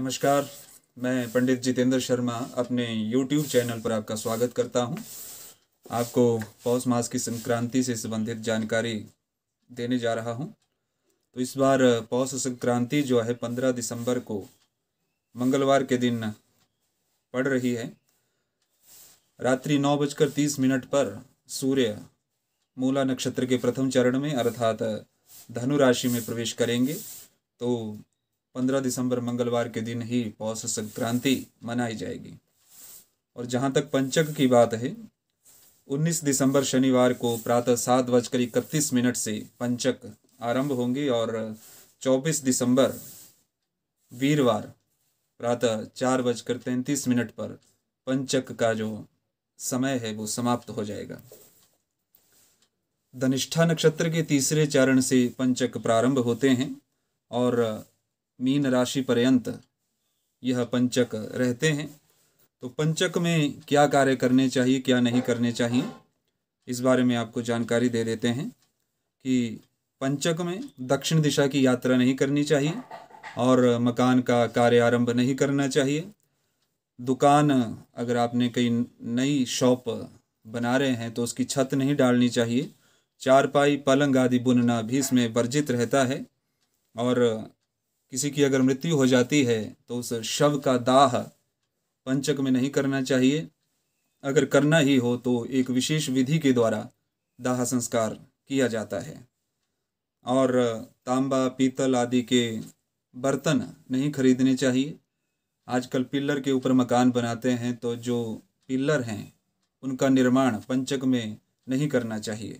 नमस्कार मैं पंडित जितेंद्र शर्मा अपने यूट्यूब चैनल पर आपका स्वागत करता हूं। आपको पौष मास की संक्रांति से संबंधित जानकारी देने जा रहा हूं। तो इस बार पौष संक्रांति जो है पंद्रह दिसंबर को मंगलवार के दिन पड़ रही है रात्रि नौ बजकर तीस मिनट पर सूर्य मूला नक्षत्र के प्रथम चरण में अर्थात धनु राशि में प्रवेश करेंगे तो पंद्रह दिसंबर मंगलवार के दिन ही पौष संक्रांति मनाई जाएगी और जहाँ तक पंचक की बात है 19 दिसंबर शनिवार को प्रातः सात बजकर इकतीस मिनट से पंचक आरंभ होंगी और 24 दिसंबर वीरवार प्रातः चार बजकर तैंतीस मिनट पर पंचक का जो समय है वो समाप्त हो जाएगा धनिष्ठा नक्षत्र के तीसरे चरण से पंचक प्रारंभ होते हैं और मीन राशि पर्यंत यह पंचक रहते हैं तो पंचक में क्या कार्य करने चाहिए क्या नहीं करने चाहिए इस बारे में आपको जानकारी दे देते हैं कि पंचक में दक्षिण दिशा की यात्रा नहीं करनी चाहिए और मकान का कार्य आरंभ नहीं करना चाहिए दुकान अगर आपने कई नई शॉप बना रहे हैं तो उसकी छत नहीं डालनी चाहिए चारपाई पलंग आदि बुनना भी इसमें वर्जित रहता है और किसी की अगर मृत्यु हो जाती है तो उस शव का दाह पंचक में नहीं करना चाहिए अगर करना ही हो तो एक विशेष विधि के द्वारा दाह संस्कार किया जाता है और तांबा पीतल आदि के बर्तन नहीं खरीदने चाहिए आजकल पिल्लर के ऊपर मकान बनाते हैं तो जो पिल्लर हैं उनका निर्माण पंचक में नहीं करना चाहिए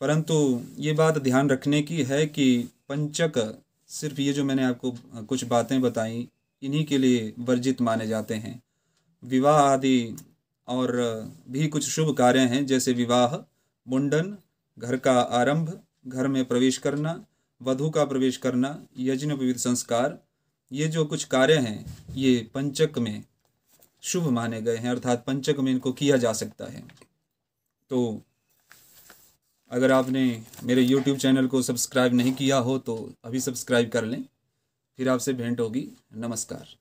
परंतु ये बात ध्यान रखने की है कि पंचक सिर्फ ये जो मैंने आपको कुछ बातें बताई इन्हीं के लिए वर्जित माने जाते हैं विवाह आदि और भी कुछ शुभ कार्य हैं जैसे विवाह मुंडन घर का आरंभ घर में प्रवेश करना वधु का प्रवेश करना यज्ञ विविध संस्कार ये जो कुछ कार्य हैं ये पंचक में शुभ माने गए हैं अर्थात पंचक में इनको किया जा सकता है तो अगर आपने मेरे YouTube चैनल को सब्सक्राइब नहीं किया हो तो अभी सब्सक्राइब कर लें फिर आपसे भेंट होगी नमस्कार